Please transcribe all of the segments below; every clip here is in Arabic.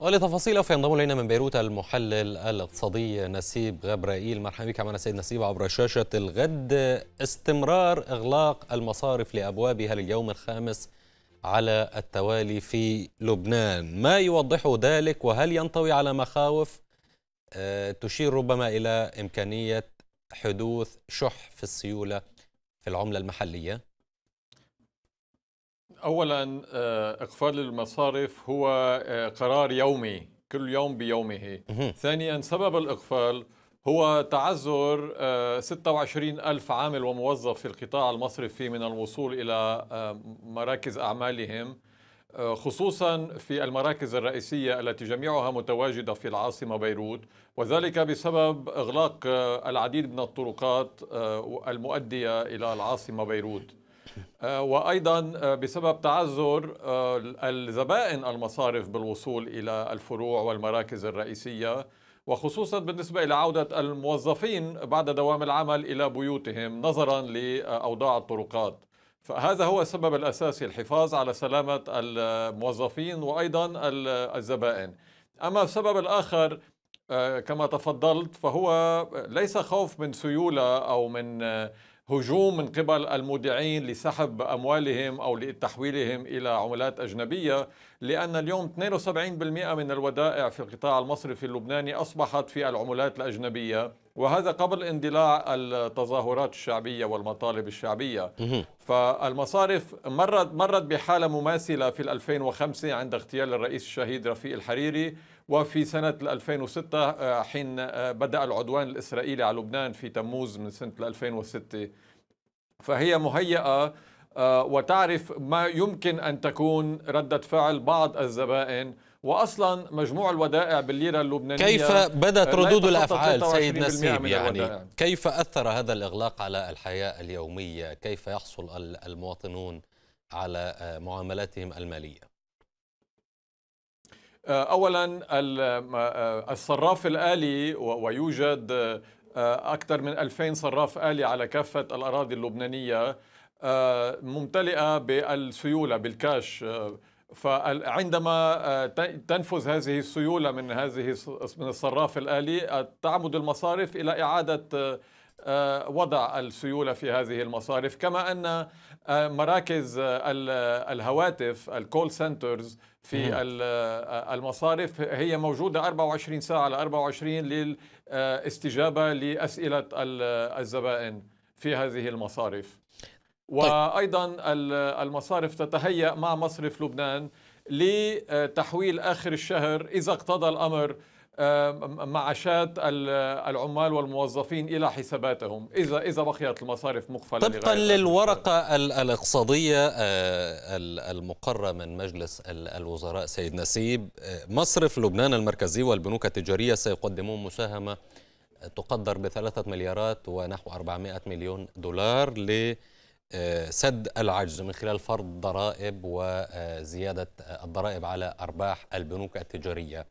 ولتفاصيل ولتفاصيله ينضم الينا من بيروت المحلل الاقتصادي نسيب غبرائيل مرحبا بك معنا سيد نسيب عبر شاشه الغد استمرار اغلاق المصارف لابوابها لليوم الخامس على التوالي في لبنان ما يوضح ذلك وهل ينطوي على مخاوف آه، تشير ربما الى امكانيه حدوث شح في السيوله في العمله المحليه اولا آه، اقفال المصارف هو آه، قرار يومي كل يوم بيومه ثانيا سبب الاقفال هو تعذر 26 آه، ألف عامل وموظف في القطاع المصرفي من الوصول إلى مراكز أعمالهم خصوصا في المراكز الرئيسية التي جميعها متواجدة في العاصمة بيروت وذلك بسبب إغلاق العديد من الطرقات المؤدية إلى العاصمة بيروت آه، وايضا آه، بسبب تعذر آه، الزبائن المصارف بالوصول الى الفروع والمراكز الرئيسيه وخصوصا بالنسبه الى عوده الموظفين بعد دوام العمل الى بيوتهم نظرا لاوضاع الطرقات. فهذا هو السبب الاساسي الحفاظ على سلامه الموظفين وايضا الزبائن. اما السبب الاخر كما تفضلت فهو ليس خوف من سيوله او من هجوم من قبل المودعين لسحب أموالهم أو لتحويلهم إلى عملات أجنبية لأن اليوم 72% من الودائع في القطاع المصرفي اللبناني أصبحت في العملات الأجنبية وهذا قبل اندلاع التظاهرات الشعبية والمطالب الشعبية فالمصارف مرت, مرت بحالة مماثلة في 2005 عند اغتيال الرئيس الشهيد رفيق الحريري وفي سنة 2006 آه، حين آه، بدأ العدوان الإسرائيلي على لبنان في تموز من سنة 2006 فهي مهيئة آه، وتعرف ما يمكن أن تكون ردة فعل بعض الزبائن وأصلا مجموع الودائع بالليرة اللبنانية كيف بدات ردود الأفعال سيد نسيب يعني كيف أثر هذا الإغلاق على الحياة اليومية كيف يحصل المواطنون على معاملاتهم المالية آه، اولا آه، الصراف الالي ويوجد آه، اكثر من 2000 صراف الي على كافه الاراضي اللبنانيه ممتلئه بالسيوله بالكاش فعندما تنفذ هذه السيوله من هذه من الصراف الالي تعمد المصارف الى اعاده آه، وضع السيوله في هذه المصارف كما ان آه، مراكز آه، الهواتف الكول سنترز في المصارف هي موجوده 24 ساعه على 24 للاستجابه لاسئله الزبائن في هذه المصارف طيب. وايضا المصارف تتهيأ مع مصرف لبنان لتحويل اخر الشهر اذا اقتضى الامر معاشات العمال والموظفين الى حساباتهم اذا اذا بقيت المصارف مقفله طبقا للورقه الاقتصاديه آه، المقره من مجلس الوزراء سيد نسيب آه، مصرف لبنان المركزي والبنوك التجاريه سيقدمون مساهمه تقدر بثلاثة مليارات ونحو 400 مليون دولار لسد آه، العجز من خلال فرض ضرائب وزيادة الضرائب على أرباح البنوك التجارية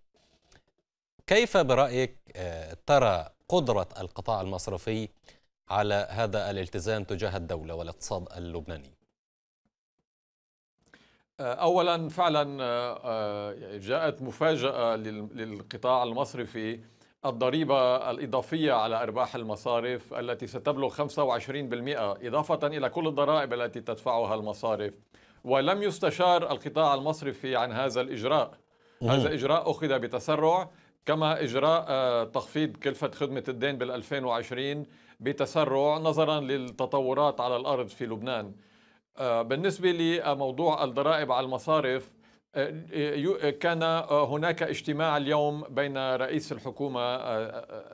كيف برأيك آه، ترى قدرة القطاع المصرفي على هذا الالتزام تجاه الدولة والاقتصاد اللبناني؟ آه، اولا فعلا آه، جاءت مفاجاه للقطاع المصرفي الضريبه الاضافيه على ارباح المصارف التي ستبلغ 25% اضافه الى كل الضرائب التي تدفعها المصارف ولم يستشار القطاع المصرفي عن هذا الاجراء هذا اجراء اخذ بتسرع كما إجراء آه، تخفيض كلفة خدمة الدين بال 2020 بتسرع نظرا للتطورات على الأرض في لبنان آه، بالنسبة لموضوع الضرائب على المصارف آه، كان هناك اجتماع اليوم بين رئيس الحكومة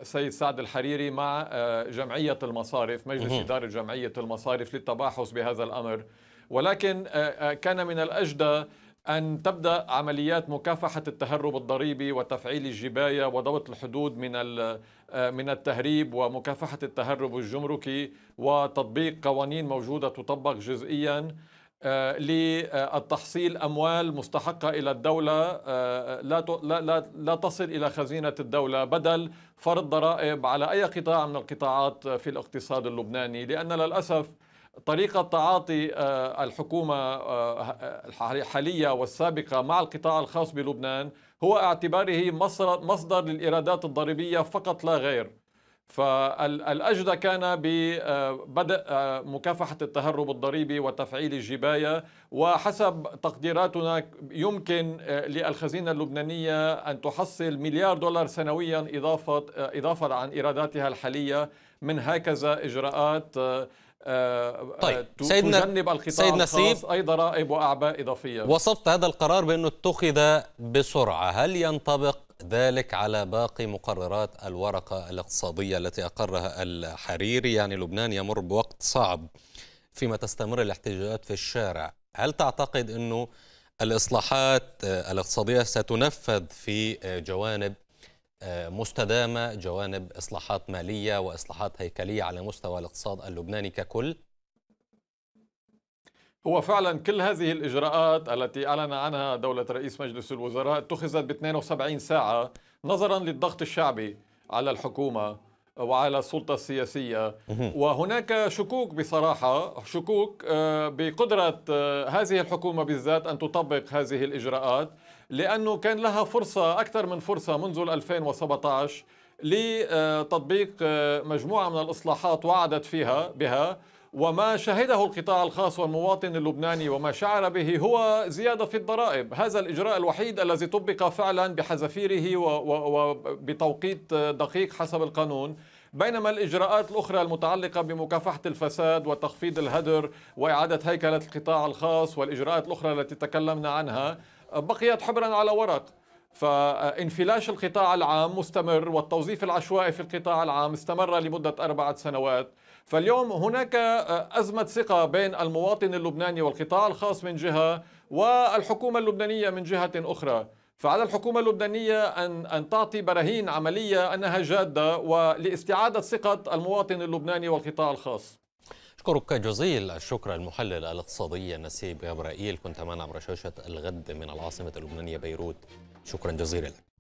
سيد سعد الحريري مع جمعية المصارف مجلس إدارة جمعية المصارف للتباحث بهذا الأمر ولكن كان من الأجدى أن تبدأ عمليات مكافحة التهرب الضريبي وتفعيل الجباية وضبط الحدود من آه، من التهريب ومكافحة التهرب الجمركي وتطبيق قوانين موجودة تطبق جزئيا آه، للتحصيل أموال مستحقة إلى الدولة آه، لا لا لا تصل إلى خزينة الدولة بدل فرض ضرائب على أي قطاع من القطاعات في الاقتصاد اللبناني لأن للأسف طريقة تعاطي آه، الحكومة آه، آه، الحالية والسابقة مع القطاع الخاص بلبنان هو اعتباره مصدر للإيرادات الضريبية فقط لا غير فالأجدى كان ببدء مكافحة التهرب الضريبي وتفعيل الجباية وحسب تقديراتنا يمكن للخزينة اللبنانية أن تحصل مليار دولار سنويا إضافة, إضافة عن إيراداتها الحالية من هكذا إجراءات آه، طيب آه، سيدنا تجنب الخطاب سيدنا سيب أي ضرائب وأعباء إضافية وصفت هذا القرار بأنه اتخذ بسرعة هل ينطبق ذلك على باقي مقررات الورقة الاقتصادية التي أقرها الحريري يعني لبنان يمر بوقت صعب فيما تستمر الاحتجاجات في الشارع هل تعتقد أنه الإصلاحات الاقتصادية ستنفذ في جوانب مستدامه جوانب اصلاحات ماليه واصلاحات هيكليه على مستوى الاقتصاد اللبناني ككل هو فعلا كل هذه الاجراءات التي اعلن عنها دوله رئيس مجلس الوزراء اتخذت ب 72 ساعه نظرا للضغط الشعبي على الحكومه وعلى السلطة السياسية وهناك شكوك بصراحة شكوك آه، بقدرة آه، هذه الحكومة بالذات أن تطبق هذه الإجراءات لأنه كان لها فرصة أكثر من فرصة منذ 2017 لتطبيق آه، مجموعة من الإصلاحات وعدت فيها بها وما شهده القطاع الخاص والمواطن اللبناني وما شعر به هو زيادة في الضرائب هذا الإجراء الوحيد الذي طبق فعلا بحذافيره وبتوقيت دقيق حسب القانون بينما الإجراءات الأخرى المتعلقة بمكافحة الفساد وتخفيض الهدر وإعادة هيكلة القطاع الخاص والإجراءات الأخرى التي تكلمنا عنها بقيت حبرا على ورق فانفلاش القطاع العام مستمر والتوظيف العشوائي في القطاع العام استمر لمدة أربعة سنوات فاليوم هناك آه، أزمة ثقة بين المواطن اللبناني والقطاع الخاص من جهة والحكومة اللبنانية من جهة أخرى فعلى الحكومة اللبنانية أن أن تعطي براهين عملية أنها جادة ولإستعادة ثقة المواطن اللبناني والقطاع الخاص أشكرك جزيل الشكر المحلل الاقتصادي نسيب جبرائيل كنت معنا عبر شاشة الغد من العاصمة اللبنانية بيروت شكرا جزيلا لك